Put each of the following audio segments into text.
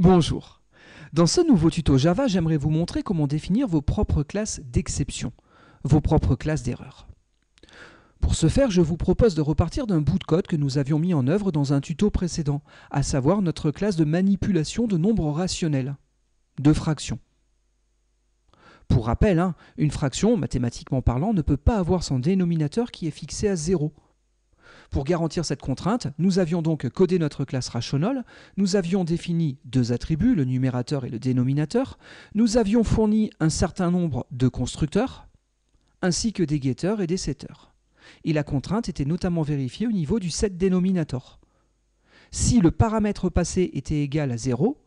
Bonjour. Dans ce nouveau tuto Java, j'aimerais vous montrer comment définir vos propres classes d'exception, vos propres classes d'erreur. Pour ce faire, je vous propose de repartir d'un bout de code que nous avions mis en œuvre dans un tuto précédent, à savoir notre classe de manipulation de nombres rationnels, de fractions. Pour rappel, hein, une fraction, mathématiquement parlant, ne peut pas avoir son dénominateur qui est fixé à 0, pour garantir cette contrainte, nous avions donc codé notre classe Rational, nous avions défini deux attributs, le numérateur et le dénominateur, nous avions fourni un certain nombre de constructeurs, ainsi que des getters et des setters. Et la contrainte était notamment vérifiée au niveau du set dénominateur Si le paramètre passé était égal à 0,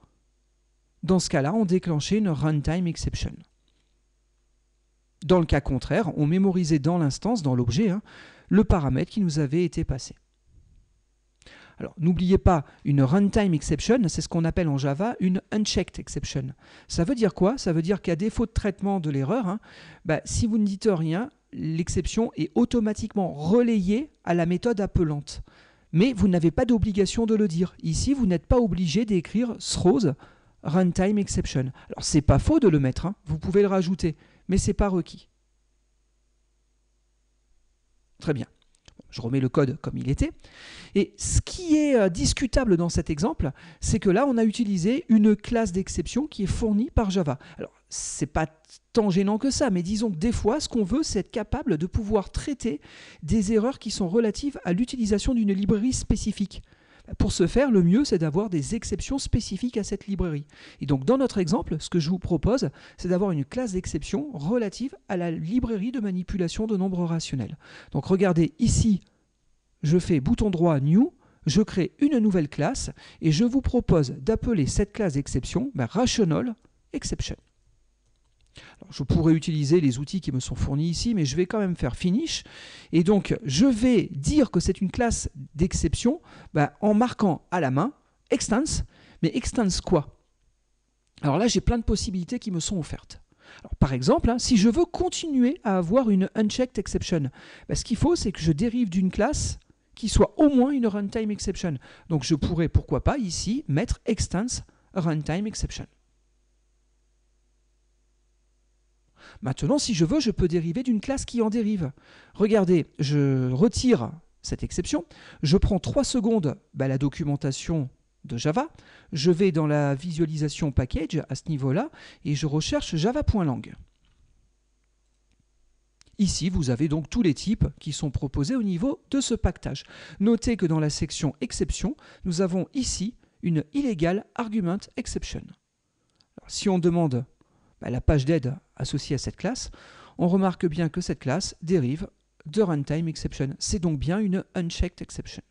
dans ce cas-là, on déclenchait une runtime exception. Dans le cas contraire, on mémorisait dans l'instance, dans l'objet, hein, le paramètre qui nous avait été passé. Alors n'oubliez pas, une runtime exception, c'est ce qu'on appelle en Java une unchecked exception. Ça veut dire quoi Ça veut dire qu'à défaut de traitement de l'erreur, hein, bah, si vous ne dites rien, l'exception est automatiquement relayée à la méthode appelante. Mais vous n'avez pas d'obligation de le dire. Ici, vous n'êtes pas obligé d'écrire throws runtime exception. Alors c'est pas faux de le mettre, hein, vous pouvez le rajouter mais ce n'est pas requis. Très bien. Je remets le code comme il était. Et ce qui est euh, discutable dans cet exemple, c'est que là, on a utilisé une classe d'exception qui est fournie par Java. Alors, c'est pas tant gênant que ça, mais disons que des fois, ce qu'on veut, c'est être capable de pouvoir traiter des erreurs qui sont relatives à l'utilisation d'une librairie spécifique. Pour ce faire, le mieux, c'est d'avoir des exceptions spécifiques à cette librairie. Et donc, dans notre exemple, ce que je vous propose, c'est d'avoir une classe d'exception relative à la librairie de manipulation de nombres rationnels. Donc, regardez ici, je fais bouton droit New, je crée une nouvelle classe et je vous propose d'appeler cette classe d'exception RationalException. Bah, Rational Exception je pourrais utiliser les outils qui me sont fournis ici, mais je vais quand même faire finish. Et donc, je vais dire que c'est une classe d'exception bah, en marquant à la main extense, Mais extense quoi Alors là, j'ai plein de possibilités qui me sont offertes. par exemple, hein, si je veux continuer à avoir une unchecked exception, bah, ce qu'il faut, c'est que je dérive d'une classe qui soit au moins une runtime exception. Donc, je pourrais, pourquoi pas, ici, mettre extance runtime exception. Maintenant, si je veux, je peux dériver d'une classe qui en dérive. Regardez, je retire cette exception, je prends 3 secondes bah, la documentation de Java, je vais dans la visualisation package à ce niveau-là et je recherche java.lang. Ici, vous avez donc tous les types qui sont proposés au niveau de ce pactage. Notez que dans la section exception, nous avons ici une illégale argument exception. si on demande bah, la page d'aide associée à cette classe, on remarque bien que cette classe dérive de runtime exception. C'est donc bien une unchecked exception.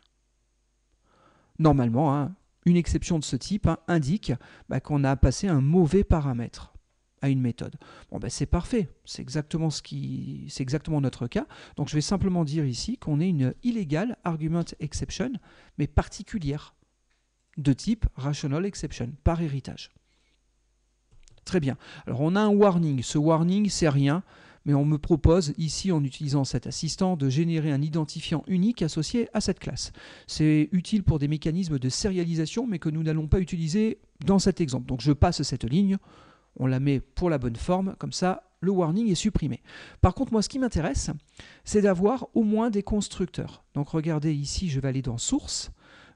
Normalement, hein, une exception de ce type hein, indique bah, qu'on a passé un mauvais paramètre à une méthode. Bon, bah, c'est parfait, c'est exactement, c'est exactement notre cas. Donc je vais simplement dire ici qu'on est une illégale argument exception, mais particulière, de type RationalException, par héritage. Très bien. Alors on a un warning. Ce warning, c'est rien, mais on me propose ici, en utilisant cet assistant, de générer un identifiant unique associé à cette classe. C'est utile pour des mécanismes de sérialisation, mais que nous n'allons pas utiliser dans cet exemple. Donc je passe cette ligne, on la met pour la bonne forme, comme ça le warning est supprimé. Par contre, moi, ce qui m'intéresse, c'est d'avoir au moins des constructeurs. Donc regardez ici, je vais aller dans Source,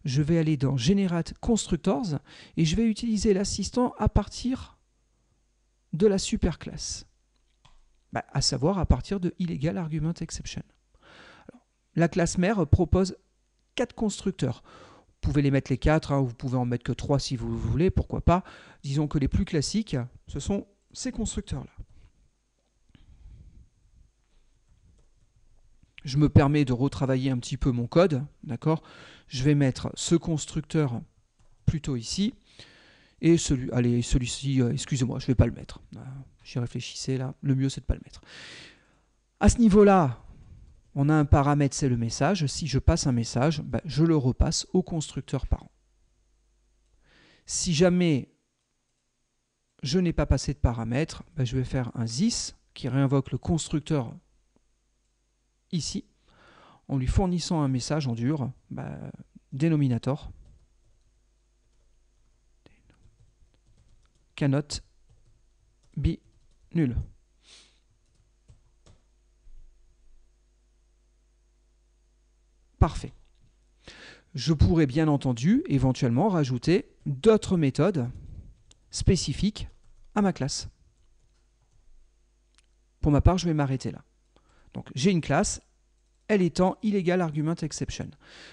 je vais aller dans Generate Constructors, et je vais utiliser l'assistant à partir de la superclasse bah, À savoir à partir de Illegal Argument Exception. la classe mère propose quatre constructeurs. Vous pouvez les mettre les quatre, hein, vous pouvez en mettre que trois si vous voulez, pourquoi pas. Disons que les plus classiques, ce sont ces constructeurs-là. Je me permets de retravailler un petit peu mon code, d'accord Je vais mettre ce constructeur plutôt ici, et celui, allez, celui-ci, euh, excusez-moi, je ne vais pas le mettre. Ah, j'y réfléchissais là, le mieux c'est de ne pas le mettre. À ce niveau-là, on a un paramètre, c'est le message. Si je passe un message, bah, je le repasse au constructeur parent. Si jamais je n'ai pas passé de paramètre, bah, je vais faire un zis qui réinvoque le constructeur ici, en lui fournissant un message en dur, dénominateur, bah, dénominator, cannot be nul. Parfait. Je pourrais bien entendu éventuellement rajouter d'autres méthodes spécifiques à ma classe. Pour ma part, je vais m'arrêter là. Donc j'ai une classe, elle étant illegal argument exception.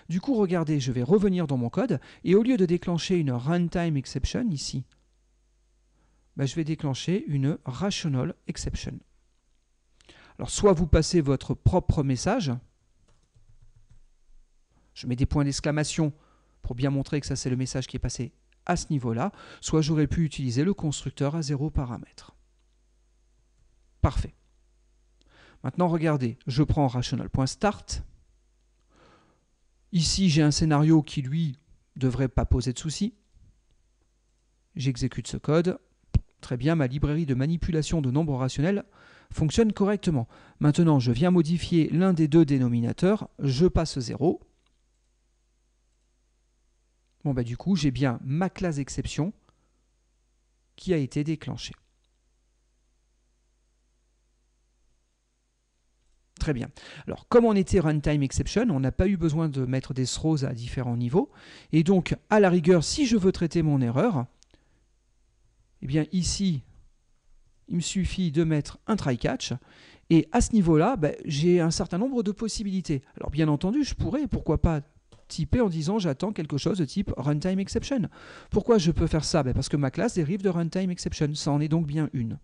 Du coup, regardez, je vais revenir dans mon code et au lieu de déclencher une runtime exception ici bah, je vais déclencher une rational exception. Alors soit vous passez votre propre message, je mets des points d'exclamation pour bien montrer que ça c'est le message qui est passé à ce niveau-là, soit j'aurais pu utiliser le constructeur à zéro paramètre. Parfait. Maintenant, regardez, je prends rational.start. Ici, j'ai un scénario qui, lui, ne devrait pas poser de souci. J'exécute ce code. Très bien, ma librairie de manipulation de nombres rationnels fonctionne correctement. Maintenant, je viens modifier l'un des deux dénominateurs, je passe 0. Bon, bah, du coup, j'ai bien ma classe exception qui a été déclenchée. Très bien. Alors, comme on était runtime exception, on n'a pas eu besoin de mettre des throws à différents niveaux. Et donc, à la rigueur, si je veux traiter mon erreur, eh bien ici, il me suffit de mettre un try catch et à ce niveau-là, bah, j'ai un certain nombre de possibilités. Alors bien entendu, je pourrais, pourquoi pas, typer en disant j'attends quelque chose de type runtime exception. Pourquoi je peux faire ça bah, Parce que ma classe dérive de runtime exception, ça en est donc bien une.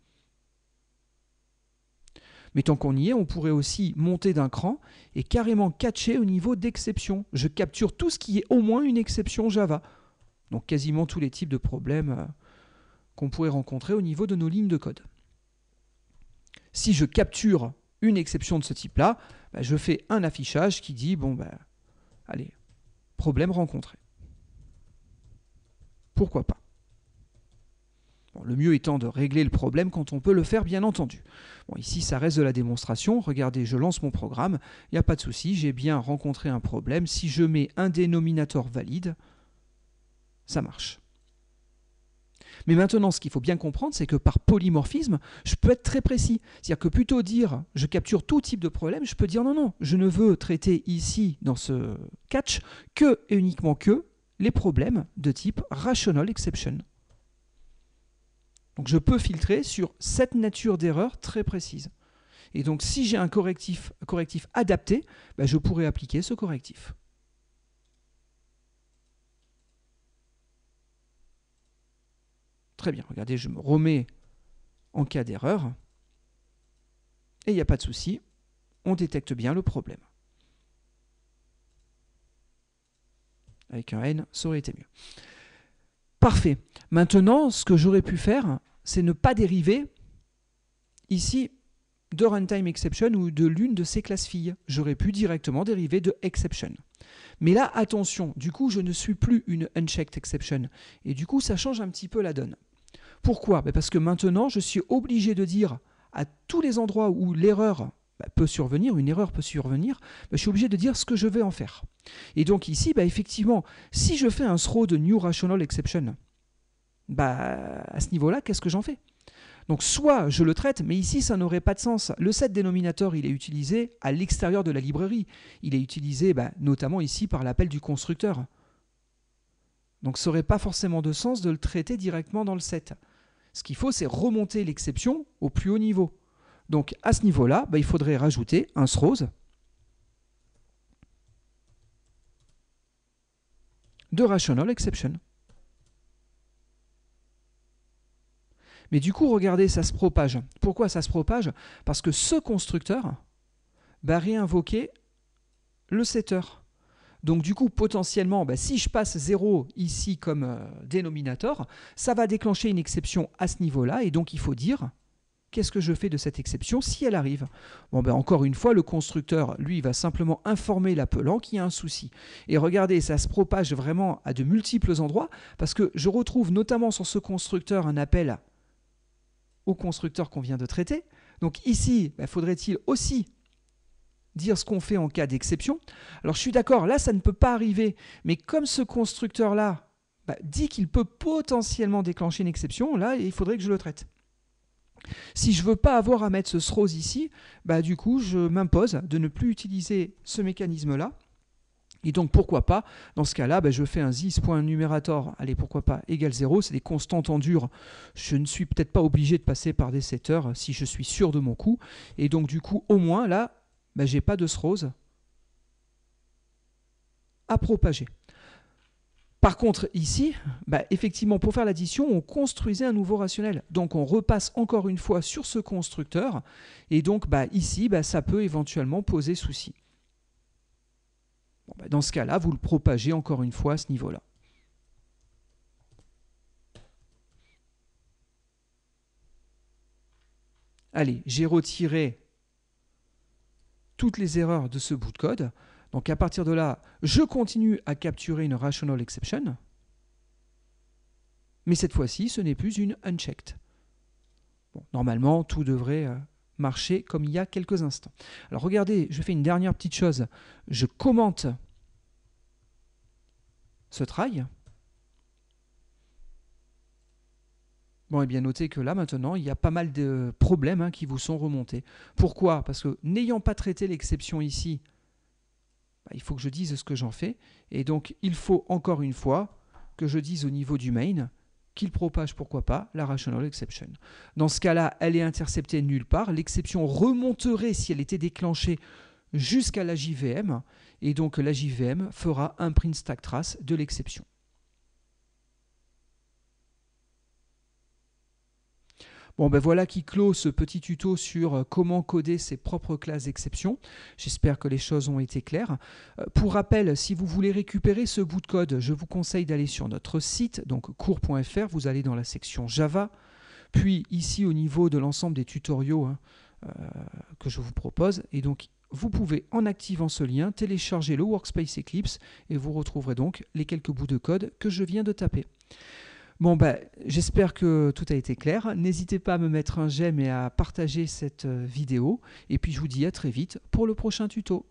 Mais tant qu'on y est, on pourrait aussi monter d'un cran et carrément catcher au niveau d'exception. Je capture tout ce qui est au moins une exception Java. Donc quasiment tous les types de problèmes euh, qu'on pourrait rencontrer au niveau de nos lignes de code. Si je capture une exception de ce type-là, bah, je fais un affichage qui dit, bon, ben, allez, problème rencontré. Pourquoi pas Le mieux étant de régler le problème quand on peut le faire, bien entendu. Bon, ici, ça reste de la démonstration. Regardez, je lance mon programme. Il n'y a pas de souci, j'ai bien rencontré un problème. Si je mets un dénominateur valide, ça marche. Mais maintenant, ce qu'il faut bien comprendre, c'est que par polymorphisme, je peux être très précis. C'est-à-dire que plutôt dire je capture tout type de problème, je peux dire non, non, je ne veux traiter ici, dans ce catch, que et uniquement que les problèmes de type rational exception. Donc je peux filtrer sur cette nature d'erreur très précise. Et donc si j'ai un correctif, correctif adapté, ben, je pourrais appliquer ce correctif. très bien, regardez, je me remets en cas d'erreur. Et il n'y a pas de souci, on détecte bien le problème. Avec un N, ça aurait été mieux. Parfait. Maintenant, ce que j'aurais pu faire, c'est ne pas dériver ici de runtime exception ou de l'une de ces classes filles. J'aurais pu directement dériver de exception. Mais là, attention, du coup, je ne suis plus une unchecked exception. Et du coup, ça change un petit peu la donne. Pourquoi ben Parce que maintenant, je suis obligé de dire à tous les endroits où l'erreur ben, peut survenir, une erreur peut survenir, ben, je suis obligé de dire ce que je vais en faire. Et donc ici, effectivement, si je fais un throw de New Rational Exception, bah, à ce niveau-là, qu'est-ce que j'en fais donc soit je le traite, mais ici ça n'aurait pas de sens. Le set dénominateur, il est utilisé à l'extérieur de la librairie. Il est utilisé notamment ici par l'appel du constructeur. Donc ça n'aurait pas forcément de sens de le traiter directement dans le set. Ce qu'il faut, c'est remonter l'exception au plus haut niveau. Donc à ce niveau-là, bah, il faudrait rajouter un throws de rational exception. Mais du coup, regardez, ça se propage. Pourquoi ça se propage Parce que ce constructeur va bah, réinvoquer le setter. Donc du coup, potentiellement, bah, si je passe 0 ici comme euh, dénominateur, ça va déclencher une exception à ce niveau-là, et donc il faut dire qu'est-ce que je fais de cette exception si elle arrive Bon, ben encore une fois, le constructeur, lui, va simplement informer l'appelant qu'il y a un souci. Et regardez, ça se propage vraiment à de multiples endroits, parce que je retrouve notamment sur ce constructeur un appel au constructeur qu'on vient de traiter. Donc ici, ben, faudrait-il aussi dire ce qu'on fait en cas d'exception. Alors je suis d'accord, là ça ne peut pas arriver, mais comme ce constructeur-là bah, dit qu'il peut potentiellement déclencher une exception, là il faudrait que je le traite. Si je ne veux pas avoir à mettre ce SROS ici, bah, du coup je m'impose de ne plus utiliser ce mécanisme-là. Et donc pourquoi pas, dans ce cas-là, bah, je fais un zis.numérator, allez pourquoi pas, égal 0, c'est des constantes en dur. Je ne suis peut-être pas obligé de passer par des setters si je suis sûr de mon coup. Et donc du coup, au moins là, je bah, j'ai pas de rose à propager. Par contre, ici, bah, effectivement, pour faire l'addition, on construisait un nouveau rationnel. Donc on repasse encore une fois sur ce constructeur. Et donc bah, ici, ça peut éventuellement poser souci. dans ce cas-là, vous le propagez encore une fois à ce niveau-là. Allez, j'ai retiré toutes les erreurs de ce bout de code. Donc à partir de là, je continue à capturer une rational exception, mais cette fois-ci, ce n'est plus une unchecked. normalement, tout devrait euh, marcher comme il y a quelques instants. Alors regardez, je fais une dernière petite chose. Je commente ce try. Bon, et eh bien notez que là maintenant, il y a pas mal de problèmes hein, qui vous sont remontés. Pourquoi Parce que n'ayant pas traité l'exception ici, bah, il faut que je dise ce que j'en fais. Et donc, il faut encore une fois que je dise au niveau du main qu'il propage, pourquoi pas, la rational exception. Dans ce cas-là, elle est interceptée nulle part. L'exception remonterait si elle était déclenchée jusqu'à la JVM. Et donc, la JVM fera un print stack trace de l'exception. Bon, ben voilà qui clôt ce petit tuto sur euh, comment coder ses propres classes d'exception. J'espère que les choses ont été claires. Euh, pour rappel, si vous voulez récupérer ce bout de code, je vous conseille d'aller sur notre site, donc cours.fr. Vous allez dans la section Java. Puis ici, au niveau de l'ensemble des tutoriaux hein, euh, que je vous propose, et donc vous pouvez, en activant ce lien, télécharger le Workspace Eclipse et vous retrouverez donc les quelques bouts de code que je viens de taper. Bon, ben, j'espère que tout a été clair. N'hésitez pas à me mettre un j'aime et à partager cette euh, vidéo. Et puis, je vous dis à très vite pour le prochain tuto.